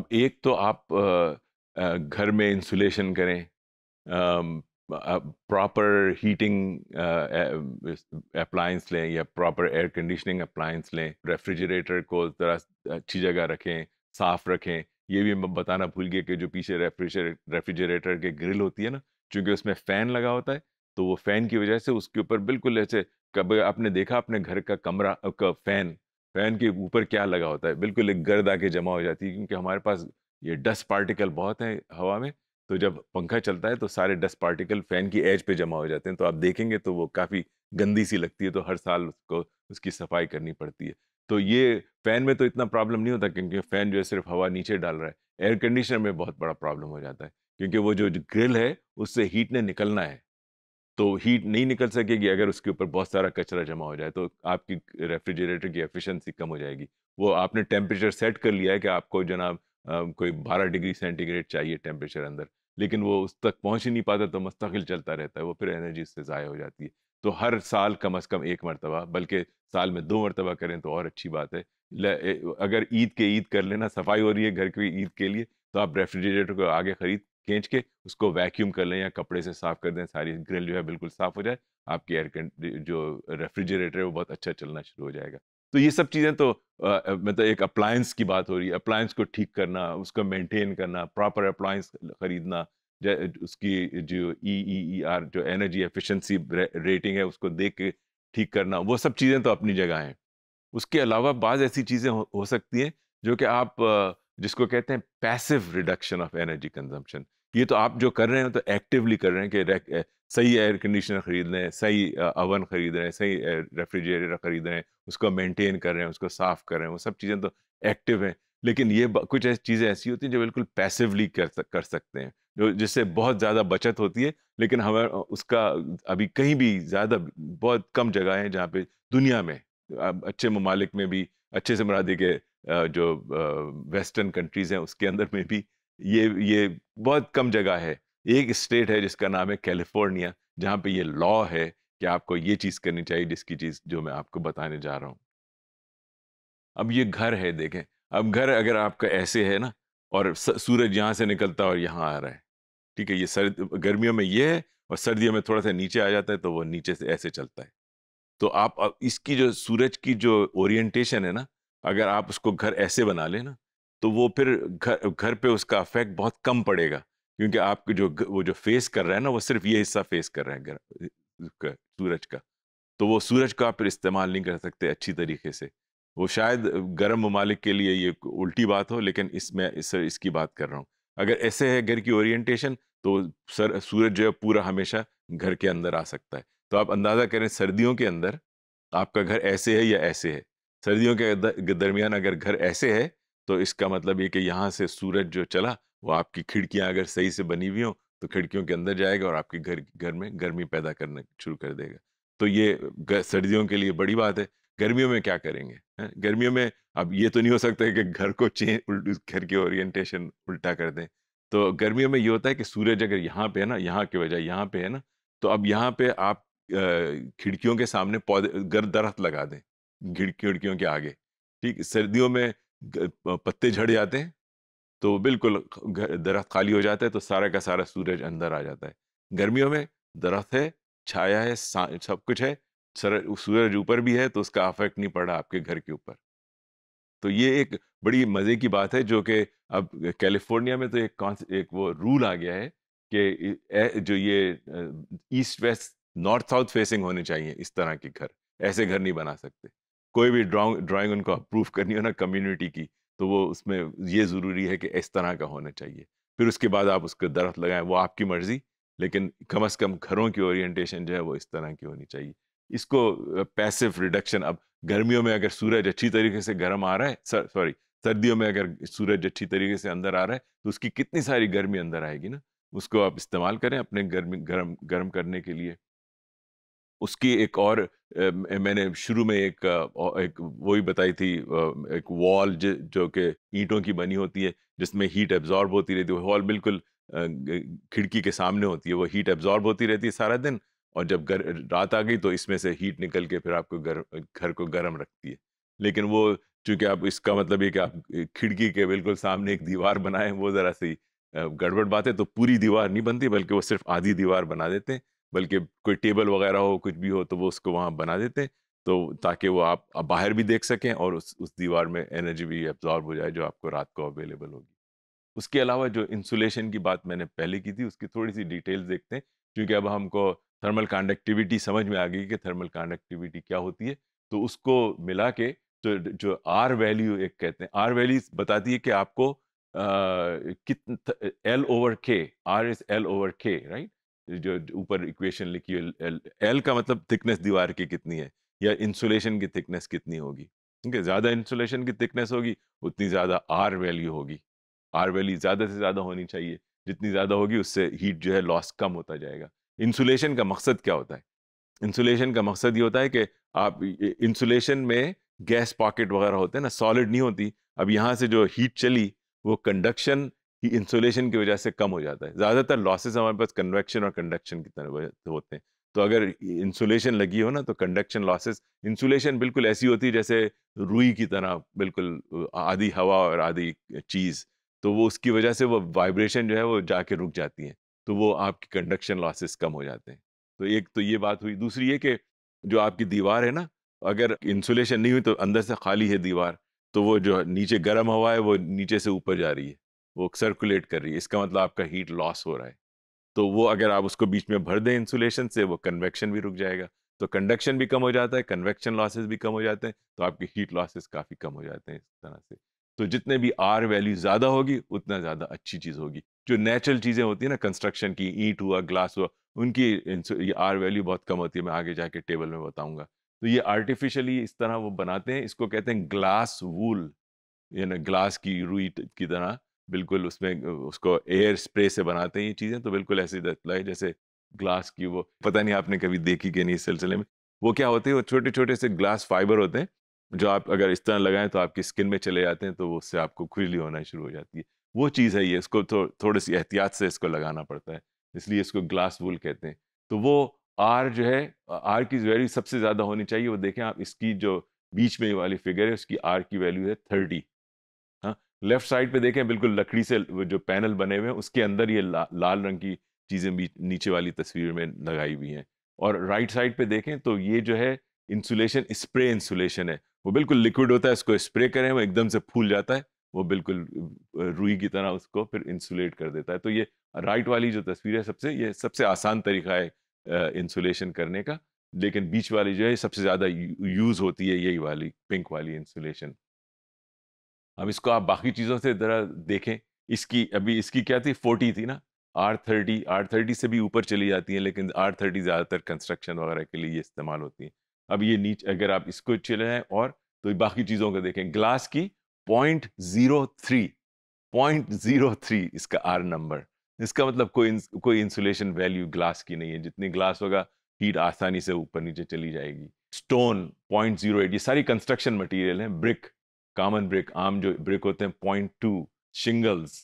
अब एक तो आप घर में इंसुलेशन करें प्रॉपर हीटिंग अप्लाइंस लें या प्रॉपर एयर कंडीशनिंग अप्लाइंस लें रेफ्रिजरेटर को ज़रा अच्छी जगह रखें साफ़ रखें ये भी मैं बताना भूल गया कि जो पीछे रेफ्रिजरेटर के ग्रिल होती है ना चूँकि उसमें फ़ैन लगा होता है तो वो फ़ैन की वजह से उसके ऊपर बिल्कुल ऐसे कभी आपने देखा अपने घर का कमरा का फ़ैन फैन के ऊपर क्या लगा होता है बिल्कुल एक गर्द आके जमा हो जाती है क्योंकि हमारे पास ये डस्ट पार्टिकल बहुत हैं हवा में तो जब पंखा चलता है तो सारे डस्ट पार्टिकल फैन की एज पे जमा हो जाते हैं तो आप देखेंगे तो वो काफ़ी गंदी सी लगती है तो हर साल उसको उसकी सफाई करनी पड़ती है तो ये फ़ैन में तो इतना प्रॉब्लम नहीं होता क्योंकि फ़ैन जो है सिर्फ हवा नीचे डाल रहा है एयर कंडीशनर में बहुत बड़ा प्रॉब्लम हो जाता है क्योंकि वो जो ग्रिल है उससे हीट ने निकलना है तो हीट नहीं निकल सकेगी अगर उसके ऊपर बहुत सारा कचरा जमा हो जाए तो आपकी रेफ्रिजरेटर की एफिशिएंसी कम हो जाएगी वो आपने टेम्परेचर सेट कर लिया है कि आपको जनाब कोई 12 डिग्री सेंटीग्रेड चाहिए टेम्परेचर अंदर लेकिन वो उस तक पहुंच ही नहीं पाता तो मुस्तकिल चलता रहता है वो फिर एनर्जी उससे ज़ाया हो जाती है तो हर साल कम अज़ कम एक मरतबा बल्कि साल में दो मरतबा करें तो और अच्छी बात है अगर ईद के ईद कर लेना सफाई हो रही है घर की ईद के लिए तो आप रेफ्रिजरेटर को आगे ख़रीद खींच के उसको वैक्यूम कर लें या कपड़े से साफ कर दें सारी ग्रिल जो है बिल्कुल साफ हो जाए आपकी एयर जो रेफ्रिजरेटर है वो बहुत अच्छा चलना शुरू हो जाएगा तो ये सब चीज़ें तो मतलब एक अप्लायंस की बात हो रही है अप्लायंस को ठीक करना उसको मेंटेन करना प्रॉपर अप्लायंस खरीदना उसकी जो ई ई ई आर जो एनर्जी एफिशिएंसी रेटिंग है उसको देख के ठीक करना वो सब चीज़ें तो अपनी जगह हैं उसके अलावा बाज़ ऐसी चीज़ें हो, हो सकती हैं जो कि आप जिसको कहते हैं passive reduction of energy consumption ये तो आप जो कर रहे हैं तो एक्टिवली कर रहे हैं कि सही एयर कंडीशनर खरीद रहे हैं सही अवन खरीद रहे हैं सही रेफ्रिजरेटर खरीद रहे हैं उसको मेंटेन कर रहे हैं उसको साफ़ कर रहे हैं वो सब चीज़ें तो एक्टिव हैं लेकिन ये कुछ ऐसी चीज़ें ऐसी होती हैं जो बिल्कुल पैसिवली कर सक, कर सकते हैं जो जिससे बहुत ज़्यादा बचत होती है लेकिन हमें उसका अभी कहीं भी ज़्यादा बहुत कम जगह है जहाँ पे दुनिया में अच्छे ममालिक में भी अच्छे से मरा के जो वेस्टर्न कंट्रीज़ हैं उसके अंदर में भी ये ये बहुत कम जगह है एक स्टेट है जिसका नाम है कैलिफोर्निया जहाँ पे ये लॉ है कि आपको ये चीज़ करनी चाहिए जिसकी चीज़ जो मैं आपको बताने जा रहा हूँ अब ये घर है देखें अब घर अगर आपका ऐसे है ना और सूरज यहाँ से निकलता है और यहाँ आ रहा है ठीक है ये सर्द गर्मियों में ये है और सर्दियों में थोड़ा सा नीचे आ जाता है तो वो नीचे से ऐसे चलता है तो आप अब इसकी जो सूरज की जो ओरिएंटेशन है ना अगर आप उसको घर ऐसे बना लें ना तो वो फिर घर घर पे उसका अफेक्ट बहुत कम पड़ेगा क्योंकि आपके जो वो जो फेस कर रहा है ना वो सिर्फ ये हिस्सा फेस कर रहा है घर सूरज का तो वो सूरज का फिर इस्तेमाल नहीं कर सकते अच्छी तरीके से वो शायद गर्म ममालिक के लिए ये उल्टी बात हो लेकिन इसमें इस इसकी बात कर रहा हूँ अगर ऐसे है घर की ओरिएंटेशन तो सर सूरज जो है पूरा हमेशा घर के अंदर आ सकता है तो आप अंदाज़ा करें सर्दियों के अंदर आपका घर ऐसे है या ऐसे है सर्दियों के दरमियान अगर घर ऐसे है तो इसका मतलब ये कि यहाँ से सूरज जो चला वो आपकी खिड़कियाँ अगर सही से बनी हुई हों तो खिड़कियों के अंदर जाएगा और आपके घर घर में गर्मी पैदा करना शुरू कर देगा तो ये सर्दियों के लिए बड़ी बात है गर्मियों में क्या करेंगे है? गर्मियों में अब ये तो नहीं हो सकता है कि घर को चेंज घर की ओरिएंटेशन उल्टा कर दें तो गर्मियों में ये होता है कि सूरज अगर यहाँ पे है ना यहाँ की वजह यहाँ पे है ना तो अब यहाँ पे आप खिड़कियों के सामने पौधे गर दरख्त लगा दें खिड़कियों के आगे ठीक सर्दियों में पत्ते झड़ जाते हैं तो बिल्कुल दरख्त खाली हो जाता है तो सारा का सारा सूरज अंदर आ जाता है गर्मियों में दरख्त है छाया है सब कुछ है सूरज ऊपर भी है तो उसका अफेक्ट नहीं पड़ा आपके घर के ऊपर तो ये एक बड़ी मज़े की बात है जो कि अब कैलिफोर्निया में तो एक एक वो रूल आ गया है कि जो ये east west north south facing होने चाहिए इस तरह के घर ऐसे घर नहीं बना सकते कोई भी ड्रॉ ड्राइंग उनको अप्रूव करनी हो ना कम्युनिटी की तो वो उसमें ये ज़रूरी है कि इस तरह का होना चाहिए फिर उसके बाद आप उसको दरख्त लगाएं वो आपकी मर्ज़ी लेकिन कम अज़ कम घरों की ओरिएंटेशन जो है वो इस तरह की होनी चाहिए इसको पैसिव रिडक्शन अब गर्मियों में अगर सूरज अच्छी तरीके से गर्म आ रहा है सर सॉरी सर्दियों में अगर सूरज अच्छी तरीके से अंदर आ रहा है तो उसकी कितनी सारी गर्मी अंदर आएगी ना उसको आप इस्तेमाल करें अपने गर्मी गर्म गर्म करने के लिए उसकी एक और मैंने शुरू में एक एक वो ही बताई थी एक वॉल जो कि ईंटों की बनी होती है जिसमें हीट एब्जॉर्ब होती रहती है वॉल बिल्कुल खिड़की के सामने होती है वो हीट एब्जॉर्ब होती रहती है सारा दिन और जब गर, रात आ गई तो इसमें से हीट निकल के फिर आपको घर घर को गर्म रखती है लेकिन वो चूंकि आप इसका मतलब ये कि आप खिड़की के बिल्कुल सामने एक दीवार बनाएं वो ज़रा सी गड़बड़ बात है तो पूरी दीवार नहीं बनती बल्कि वो सिर्फ आधी दीवार बना देते हैं बल्कि कोई टेबल वगैरह हो कुछ भी हो तो वो उसको वहाँ बना देते हैं तो ताकि वो आप बाहर भी देख सकें और उस उस दीवार में एनर्जी भी एब्जॉर्ब हो जाए जो आपको रात को अवेलेबल होगी उसके अलावा जो इंसुलेशन की बात मैंने पहले की थी उसकी थोड़ी सी डिटेल्स देखते हैं क्योंकि अब हमको थर्मल कंडक्टिविटी समझ में आ गई कि थर्मल कंडक्टिविटी क्या होती है तो उसको मिला के तो जो आर वैल्यू एक कहते हैं आर वैल्यू बताती है कि आपको कितना L over K R is L over K right जो ऊपर इक्वेशन लिखी है एल का मतलब थिकनेस दीवार की कितनी है या इंसुलेशन की थिकनेस कितनी होगी ठीक है ज़्यादा इंसुलेशन की थिकनेस होगी उतनी ज़्यादा आर वैल्यू होगी आर वैल्यू ज़्यादा से ज़्यादा होनी चाहिए जितनी ज़्यादा होगी उससे हीट जो है लॉस कम होता जाएगा इंसुलेशन का मकसद क्या होता है इंसुलेशन का मकसद ये होता है कि आप इंसुलेशन में गैस पॉकेट वगैरह होते हैं ना सॉलिड नहीं होती अब यहाँ से जो हीट चली वो कंडक्शन कि इंसुलेशन की वजह से कम हो जाता है ज़्यादातर लॉसेज हमारे पास कन्वेक्शन और कंडक्शन की तरह होते हैं तो अगर इंसुलेशन लगी हो ना तो कंडक्शन लॉसेस इंसुलेशन बिल्कुल ऐसी होती है जैसे रुई की तरह बिल्कुल आधी हवा और आधी चीज़ तो वो उसकी वजह से वो वाइब्रेशन जो है वो जाके रुक जाती है तो वो आपकी कंडक्शन लॉसेस कम हो जाते हैं तो एक तो ये बात हुई दूसरी ये कि जो आपकी दीवार है ना अगर इंसुलेशन नहीं हुई तो अंदर से खाली है दीवार तो वो जो नीचे गर्म हवा है वो नीचे से ऊपर जा रही है वो सर्कुलेट कर रही है इसका मतलब आपका हीट लॉस हो रहा है तो वो अगर आप उसको बीच में भर दें इंसुलेशन से वो कन्वेक्शन भी रुक जाएगा तो कंडक्शन भी कम हो जाता है कन्वेक्शन लॉसेज भी कम हो जाते हैं तो आपके हीट लॉसेज काफ़ी कम हो जाते हैं इस तरह से तो जितने भी आर वैल्यू ज़्यादा होगी उतना ज़्यादा अच्छी चीज़ होगी जो नेचुरल चीज़ें होती हैं ना कंस्ट्रक्शन की ईट हुआ ग्लास हुआ उनकी आर वैल्यू बहुत कम होती है मैं आगे जाके टेबल में बताऊंगा तो ये आर्टिफिशियली इस तरह वो बनाते हैं इसको कहते हैं ग्लास वूल यानी ग्लास की रुई की तरह बिल्कुल उसमें उसको एयर स्प्रे से बनाते हैं ये चीज़ें तो बिल्कुल ऐसी है जैसे ग्लास की वो पता नहीं आपने कभी देखी कि नहीं इस सिलसिले में वो क्या होते हैं वो छोटे छोटे से ग्लास फाइबर होते हैं जो आप अगर इस तरह लगाएं तो आपकी स्किन में चले जाते हैं तो उससे आपको खुजली होना शुरू हो जाती है वो चीज़ है ये इसको थो, थोड़ी सी एहतियात से इसको लगाना पड़ता है इसलिए इसको ग्लास वूल कहते हैं तो वो आर जो है आर की वैल्यू सबसे ज़्यादा होनी चाहिए वो देखें आप इसकी जो बीच में वाली फिगर है उसकी आर की वैल्यू है थर्टी लेफ्ट साइड पे देखें बिल्कुल लकड़ी से जो पैनल बने हुए हैं उसके अंदर ये ला, लाल रंग की चीज़ें भी नीचे वाली तस्वीर में लगाई हुई हैं और राइट साइड पे देखें तो ये जो है इंसुलेशन स्प्रे इंसुलेशन है वो बिल्कुल लिक्विड होता है इसको स्प्रे करें वो एकदम से फूल जाता है वो बिल्कुल रुई की तरह उसको फिर इंसुलेट कर देता है तो ये राइट वाली जो तस्वीर है सबसे ये सबसे आसान तरीका है इंसुलेशन करने का लेकिन बीच वाली जो है सबसे ज़्यादा यूज़ होती है यही वाली पिंक वाली इंसुलेशन अब इसको आप बाकी चीज़ों से ज़रा देखें इसकी अभी इसकी क्या थी फोर्टी थी ना आर थर्टी आर थर्टी से भी ऊपर चली जाती है लेकिन आर थर्टी ज़्यादातर कंस्ट्रक्शन वगैरह के लिए इस्तेमाल होती है अब ये नीचे अगर आप इसको चले हैं और तो बाकी चीज़ों को देखें ग्लास की point zero three point zero three इसका आर नंबर इसका मतलब कोई कोई इंसुलेशन वैल्यू ग्लास की नहीं है जितनी ग्लास होगा हीट आसानी से ऊपर नीचे चली जाएगी स्टोन पॉइंट जीरो एट ये सारी कंस्ट्रक्शन मटेरियल हैं ब्रिक कॉमन ब्रिक आम जो ब्रिक होते हैं point two shingles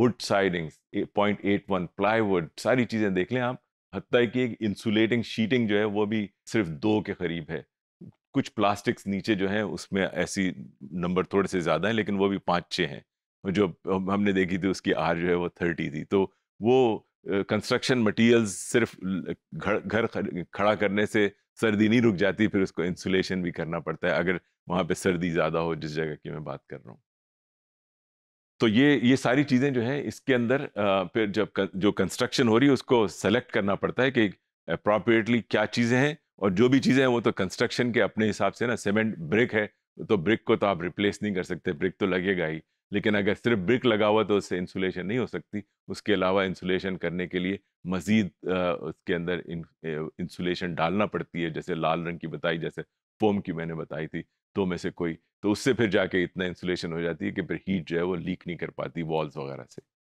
wood sidings point eight one plywood सारी चीज़ें देख लें आप हती की एक इंसुलेटिंग शीटिंग जो है वो भी सिर्फ दो के करीब है कुछ प्लास्टिक्स नीचे जो है उसमें ऐसी नंबर थोड़े से ज़्यादा हैं लेकिन वो भी पाँच छः हैं जो हमने देखी थी उसकी आर जो है वो थर्टी थी तो वो कंस्ट्रक्शन uh, मटेरियल्स सिर्फ घर घर खड़ा करने से सर्दी नहीं रुक जाती फिर उसको इंसुलेशन भी करना पड़ता है अगर वहां पे सर्दी ज्यादा हो जिस जगह की मैं बात कर रहा हूँ तो ये ये सारी चीज़ें जो है इसके अंदर फिर जब जो कंस्ट्रक्शन हो रही है उसको सेलेक्ट करना पड़ता है कि अप्रोप्रिएटली क्या चीज़ें हैं और जो भी चीज़ें हैं वो तो कंस्ट्रक्शन के अपने हिसाब से ना सीमेंट ब्रिक है तो ब्रिक को तो आप रिप्लेस नहीं कर सकते ब्रिक तो लगेगा ही लेकिन अगर सिर्फ ब्रिक लगा हुआ तो उससे इंसुलेशन नहीं हो सकती उसके अलावा इंसुलेशन करने के लिए मज़ीद उसके अंदर इंसुलेशन डालना पड़ती है जैसे लाल रंग की बताई जैसे फोम की मैंने बताई थी दो में से कोई तो उससे फिर जाके इतना इंसुलेशन हो जाती है कि फिर हीट जो है वो लीक नहीं कर पाती वॉल्स वगैरह से